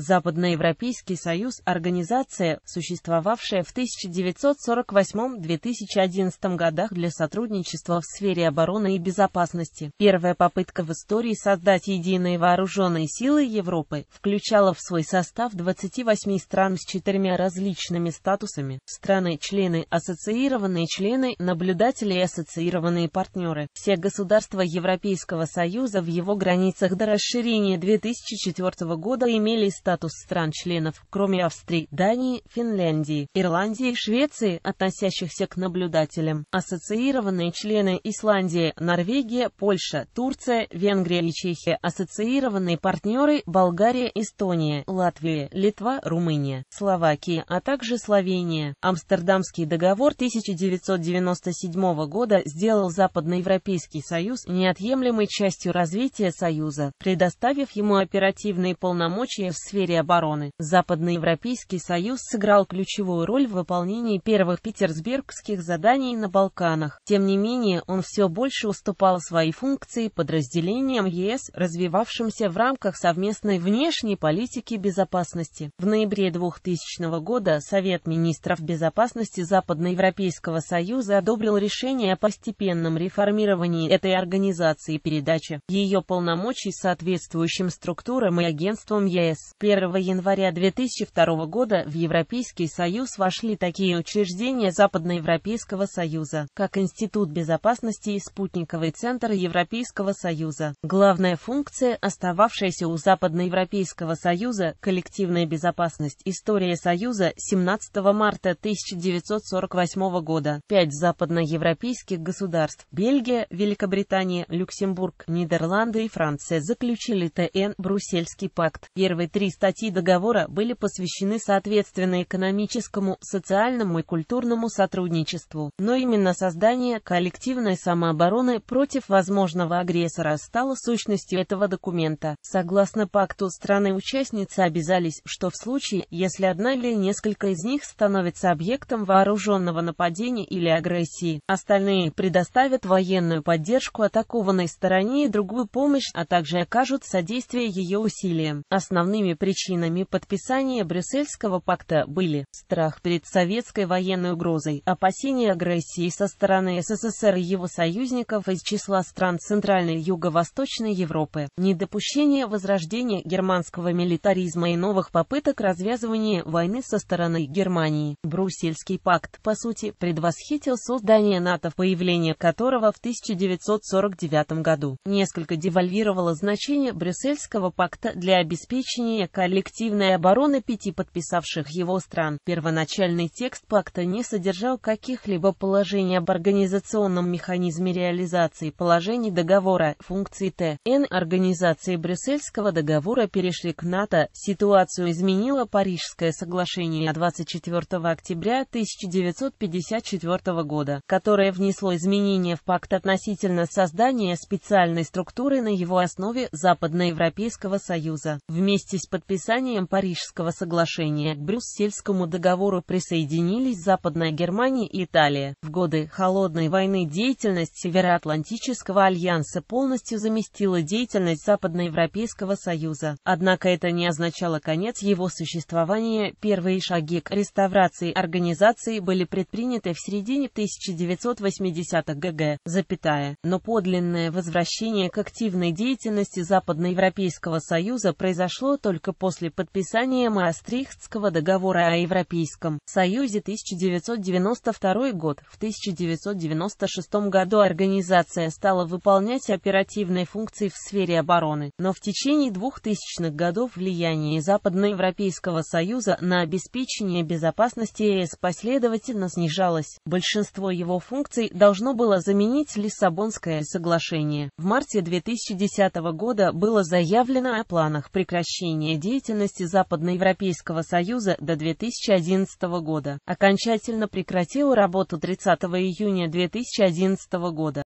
Западноевропейский союз – организация, существовавшая в 1948-2011 годах для сотрудничества в сфере обороны и безопасности. Первая попытка в истории создать единые вооруженные силы Европы включала в свой состав 28 стран с четырьмя различными статусами – страны-члены, ассоциированные члены, наблюдатели и ассоциированные партнеры. Все государства Европейского Союза в его границах до расширения 2004 года имели статус статус стран-членов, кроме Австрии, Дании, Финляндии, Ирландии и Швеции, относящихся к наблюдателям. Ассоциированные члены Исландия, Норвегия, Польша, Турция, Венгрия и Чехия. Ассоциированные партнеры Болгария, Эстония, Латвия, Литва, Румыния, Словакия, а также Словения. Амстердамский договор 1997 года сделал Западноевропейский Союз неотъемлемой частью развития Союза, предоставив ему оперативные полномочия в сфере сфере обороны. Западноевропейский союз сыграл ключевую роль в выполнении первых петерсбергских заданий на Балканах. Тем не менее, он все больше уступал свои функции подразделениям ЕС, развивавшимся в рамках совместной внешней политики безопасности. В ноябре 2000 года Совет министров безопасности Западноевропейского союза одобрил решение о постепенном реформировании этой организации и передаче ее полномочий соответствующим структурам и агентствам ЕС. 1 января 2002 года в Европейский Союз вошли такие учреждения Западноевропейского Союза, как Институт безопасности и спутниковый центр Европейского Союза. Главная функция, остававшаяся у Западноевропейского Союза, коллективная безопасность, история Союза 17 марта 1948 года. Пять западноевропейских государств – Бельгия, Великобритания, Люксембург, Нидерланды и Франция – заключили ТН Брюссельский пакт. Первые три статьи договора были посвящены соответственно экономическому, социальному и культурному сотрудничеству. Но именно создание коллективной самообороны против возможного агрессора стало сущностью этого документа. Согласно пакту, страны-участницы обязались, что в случае, если одна или несколько из них становится объектом вооруженного нападения или агрессии, остальные предоставят военную поддержку атакованной стороне и другую помощь, а также окажут содействие ее усилиям. Основными Причинами подписания Брюссельского пакта были страх перед советской военной угрозой, опасения агрессии со стороны СССР и его союзников из числа стран Центральной и Юго-Восточной Европы, недопущение возрождения германского милитаризма и новых попыток развязывания войны со стороны Германии. Брюссельский пакт, по сути, предвосхитил создание НАТО, появление которого в 1949 году. Несколько девальвировало значение Брюссельского пакта для обеспечения коллективной обороны пяти подписавших его стран. Первоначальный текст пакта не содержал каких-либо положений об организационном механизме реализации положений договора, функции Т.Н. Организации Брюссельского договора перешли к НАТО, ситуацию изменило Парижское соглашение 24 октября 1954 года, которое внесло изменения в пакт относительно создания специальной структуры на его основе Западноевропейского Союза. Вместе с подписанием подписанием Парижского соглашения к Брюссельскому договору присоединились Западная Германия и Италия. В годы Холодной войны деятельность Североатлантического альянса полностью заместила деятельность Западноевропейского союза. Однако это не означало конец его существования. Первые шаги к реставрации организации были предприняты в середине 1980-х ГГ, запятая, но подлинное возвращение к активной деятельности Западноевропейского союза произошло только только после подписания Маастрихтского договора о Европейском Союзе 1992 год. В 1996 году организация стала выполнять оперативные функции в сфере обороны, но в течение 2000-х годов влияние Западноевропейского Союза на обеспечение безопасности ЕС последовательно снижалось. Большинство его функций должно было заменить Лиссабонское соглашение. В марте 2010 года было заявлено о планах прекращения деятельности Западноевропейского Союза до 2011 года, окончательно прекратил работу 30 июня 2011 года.